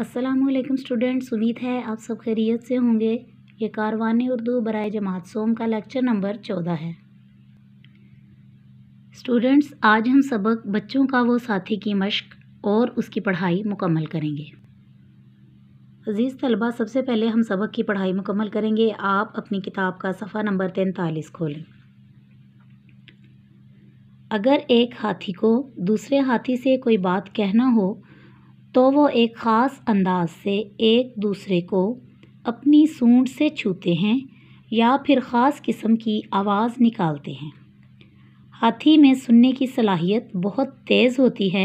Aslam students उम्मीद है आप सब खैरियत से होंगे ये कारवान उर्दू बरए जमात सोम का लेक्चर नंबर चौदह है स्टूडेंट्स आज हम सबक बच्चों का वो साथी की मश्क और उसकी पढ़ाई मुकम्मल करेंगे अज़ीज़ तलबा सबसे पहले हम सबक की पढ़ाई मुकम्मल करेंगे आप अपनी किताब का सफ़ा नंबर तैंतालीस खोलें अगर एक हाथी को दूसरे हाथी से कोई बात कहना हो तो वो एक ख़ास अंदाज से एक दूसरे को अपनी सूंड से छूते हैं या फिर ख़ास किस्म की आवाज़ निकालते हैं हाथी में सुनने की सलाहियत बहुत तेज़ होती है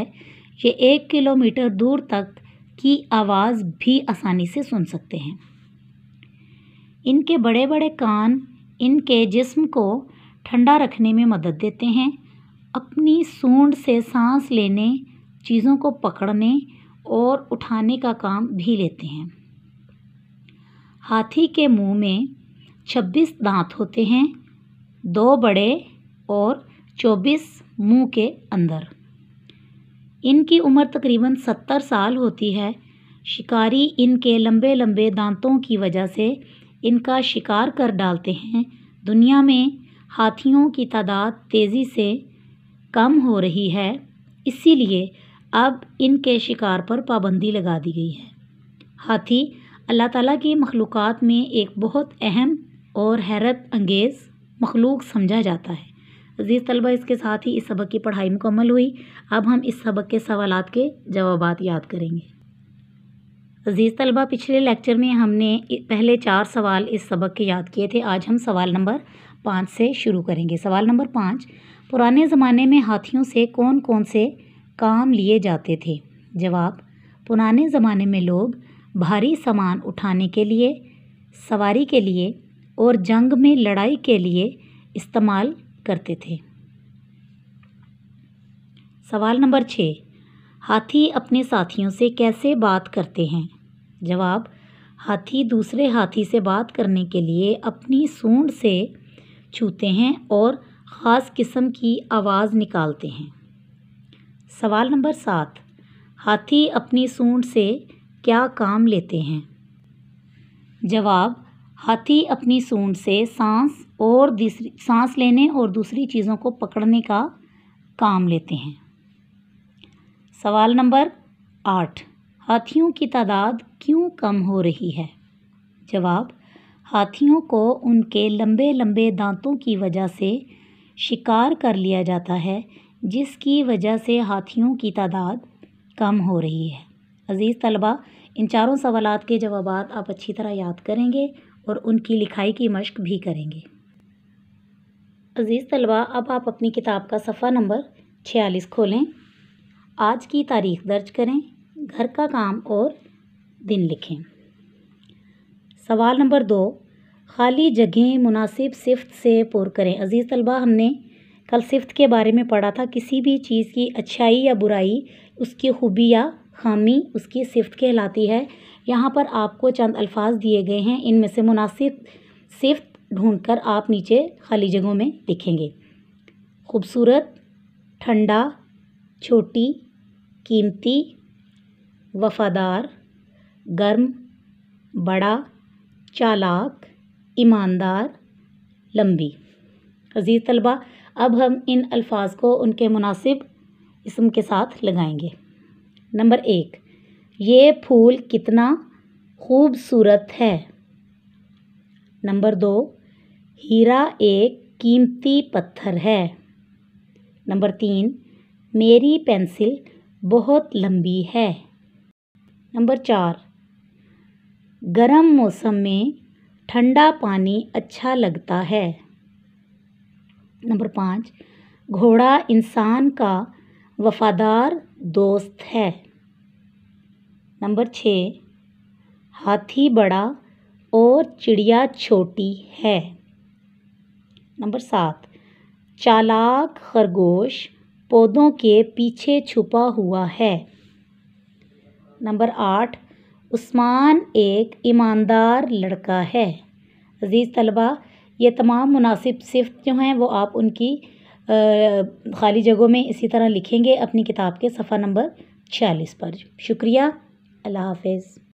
ये एक किलोमीटर दूर तक की आवाज़ भी आसानी से सुन सकते हैं इनके बड़े बड़े कान इनके जिस्म को ठंडा रखने में मदद देते हैं अपनी सूंड से सांस लेने चीज़ों को पकड़ने और उठाने का काम भी लेते हैं हाथी के मुंह में छब्बीस दांत होते हैं दो बड़े और चौबीस मुंह के अंदर इनकी उम्र तकरीबन सत्तर साल होती है शिकारी इनके लंबे लंबे दांतों की वजह से इनका शिकार कर डालते हैं दुनिया में हाथियों की तादाद तेज़ी से कम हो रही है इसीलिए अब इनके शिकार पर पाबंदी लगा दी गई है हाथी अल्लाह ताला की मखलूक़ में एक बहुत अहम और हैरत अंगेज़ मखलूक समझा जाता है अज़ीज़ तलबा इसके साथ ही इस सबक की पढ़ाई मुकम्मल हुई अब हम इस सबक के सवाल के जवाब याद करेंगे अज़ीज़ तलबा पिछले लेक्चर में हमने पहले चार सवाल इस सबक के याद किए थे आज हम सवाल नंबर पाँच से शुरू करेंगे सवाल नंबर पाँच पुराने ज़माने में हाथियों से कौन कौन से काम लिए जाते थे जवाब पुराने ज़माने में लोग भारी सामान उठाने के लिए सवारी के लिए और जंग में लड़ाई के लिए इस्तेमाल करते थे सवाल नंबर छः हाथी अपने साथियों से कैसे बात करते हैं जवाब हाथी दूसरे हाथी से बात करने के लिए अपनी सूंड से छूते हैं और ख़ास किस्म की आवाज़ निकालते हैं सवाल नंबर सात हाथी अपनी सूंड से क्या काम लेते हैं जवाब हाथी अपनी सूंड से सांस और दूसरी सांस लेने और दूसरी चीज़ों को पकड़ने का काम लेते हैं सवाल नंबर आठ हाथियों की तादाद क्यों कम हो रही है जवाब हाथियों को उनके लंबे लंबे दांतों की वजह से शिकार कर लिया जाता है जिसकी वजह से हाथियों की तादाद कम हो रही है अज़ीज़ तलबा इन चारों सवाल के जवाब आप अच्छी तरह याद करेंगे और उनकी लिखाई की मशक भी करेंगे अज़ीज़ तलबा अब आप अपनी किताब का सफ़ा नंबर छियालीस खोलें आज की तारीख दर्ज करें घर का काम और दिन लिखें सवाल नंबर दो खाली जगहें मुनासिब सिफ्त से पुर करें अज़ीज़ तलबा हमने कल सिफ्त के बारे में पढ़ा था किसी भी चीज़ की अच्छाई या बुराई उसकी खूबी या खामी उसकी सिफ्त कहलाती है यहाँ पर आपको चंद अल्फाज दिए गए हैं इनमें से मुनासिब सिफ्त कर आप नीचे खाली जगहों में लिखेंगे खूबसूरत ठंडा छोटी कीमती वफादार गर्म बड़ा चालाक ईमानदार लंबी अजीज़ तलबा अब हम इन अल्फाज को उनके मुनासिब इसम के साथ लगाएंगे नंबर एक ये फूल कितना खूबसूरत है नंबर दो हीरा एक कीमती पत्थर है नंबर तीन मेरी पेंसिल बहुत लंबी है नंबर चार गर्म मौसम में ठंडा पानी अच्छा लगता है नंबर पाँच घोड़ा इंसान का वफ़ादार दोस्त है नंबर छः हाथी बड़ा और चिड़िया छोटी है नंबर सात चालाक खरगोश पौधों के पीछे छुपा हुआ है नंबर आठ उस्मान एक ईमानदार लड़का है अज़ीज़ तलबा ये तमाम मुनासिब सिफ्त जो हैं वो आप उनकी खाली जगहों में इसी तरह लिखेंगे अपनी किताब के सफ़ा नंबर छियालीस पर शुक्रिया अल्लाह हाफिज़